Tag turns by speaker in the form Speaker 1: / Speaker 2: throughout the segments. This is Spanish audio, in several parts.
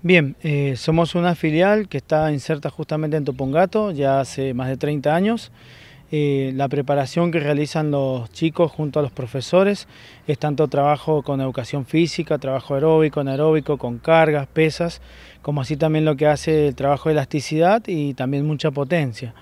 Speaker 1: Bien, eh, somos una filial que está inserta justamente en Topongato ya hace más de 30 años. Eh, la preparación que realizan los chicos junto a los profesores es tanto trabajo con educación física, trabajo aeróbico, anaeróbico, con cargas, pesas, como así también lo que hace el trabajo de elasticidad y también mucha potencia.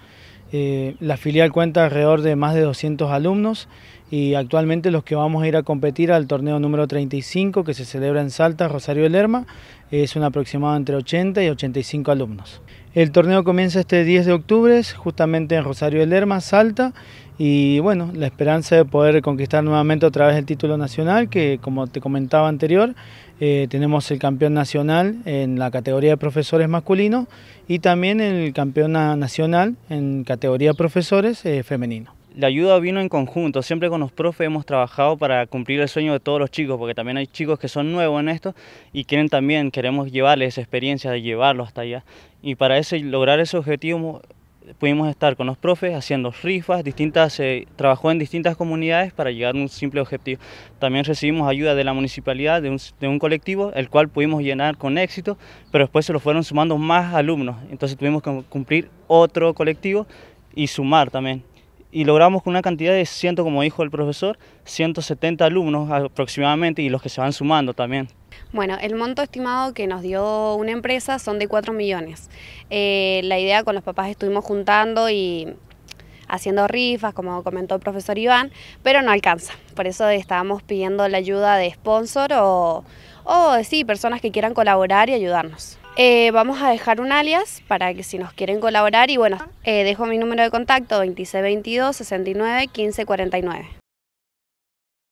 Speaker 1: Eh, la filial cuenta alrededor de más de 200 alumnos y actualmente los que vamos a ir a competir al torneo número 35 que se celebra en Salta, Rosario de Lerma, es un aproximado entre 80 y 85 alumnos. El torneo comienza este 10 de octubre, justamente en Rosario de Lerma, Salta, y bueno, la esperanza de poder conquistar nuevamente otra vez el título nacional, que como te comentaba anterior, eh, tenemos el campeón nacional en la categoría de profesores masculinos y también el campeón nacional en categoría de profesores femeninos. Eh, femenino
Speaker 2: la ayuda vino en conjunto. Siempre con los profes hemos trabajado para cumplir el sueño de todos los chicos, porque también hay chicos que son nuevos en esto y quieren también, queremos llevarles esa experiencia, de llevarlos hasta allá. Y para ese, lograr ese objetivo pudimos estar con los profes haciendo rifas, distintas, se trabajó en distintas comunidades para llegar a un simple objetivo. También recibimos ayuda de la municipalidad, de un, de un, colectivo, el cual pudimos llenar con éxito, pero después se lo fueron sumando más alumnos, entonces tuvimos que cumplir otro colectivo y sumar también y logramos con una cantidad de 100, como dijo el profesor, 170 alumnos aproximadamente y los que se van sumando también.
Speaker 3: Bueno, el monto estimado que nos dio una empresa son de 4 millones. Eh, la idea con los papás estuvimos juntando y haciendo rifas, como comentó el profesor Iván, pero no alcanza. Por eso estábamos pidiendo la ayuda de sponsor o, o sí, personas que quieran colaborar y ayudarnos. Eh, vamos a dejar un alias para que si nos quieren colaborar y bueno, eh, dejo mi número de contacto 2622 69 49.